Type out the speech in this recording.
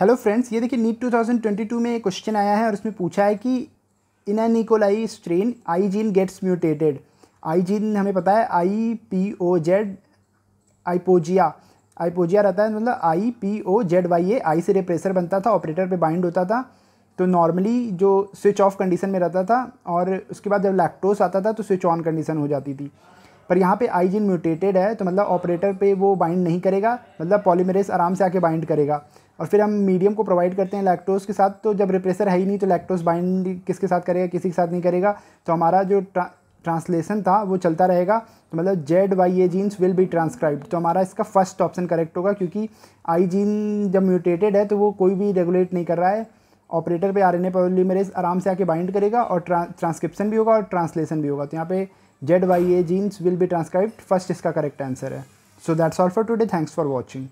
hello friends ये देखिए NEET 2022 में एक क्वेश्चन आया है और उसमें पूछा है कि in an E coli strain I gene gets mutated I gene हमें पता है आई पी ओ जेड आईपोजिया आईपोजिया रहता है मतलब I P O Z Y A I से रिप्रेसर बनता था ऑपरेटर पे बाइंड होता था तो नॉर्मली जो स्विच ऑफ कंडीशन में रहता था और उसके बाद जब लैक्टोस आता था तो स्विच ऑन कंडीशन हो जाती थी पर यहाँ पे आईजिन म्यूटेटेड है तो मतलब ऑपरेटर पे वो बाइंड नहीं करेगा मतलब पॉलीमरेज आराम से आके बाइंड करेगा और फिर हम मीडियम को प्रोवाइड करते हैं लैक्टोज के साथ तो जब रिप्रेसर है ही नहीं तो लैक्टोज बाइंड किसके साथ करेगा किसी के साथ नहीं करेगा तो हमारा जो ट्रा ट्रांसलेशन था वो चलता रहेगा तो मतलब Z Y A genes will be transcribe तो हमारा इसका फर्स्ट ऑप्शन करेक्ट होगा क्योंकि आई जीन जब म्यूटेटेड है तो वो कोई भी रेगुलेट नहीं कर रहा है ऑपरेटर पे आर एन पॉलीमरेज आराम से आके बाइंड करेगा और ट्रांसक्रिप्शन भी होगा और ट्रांसलेशन भी होगा तो यहाँ पे Z Y A genes will be transcribed first इसका करेक्ट आंसर है so that's all for today thanks for watching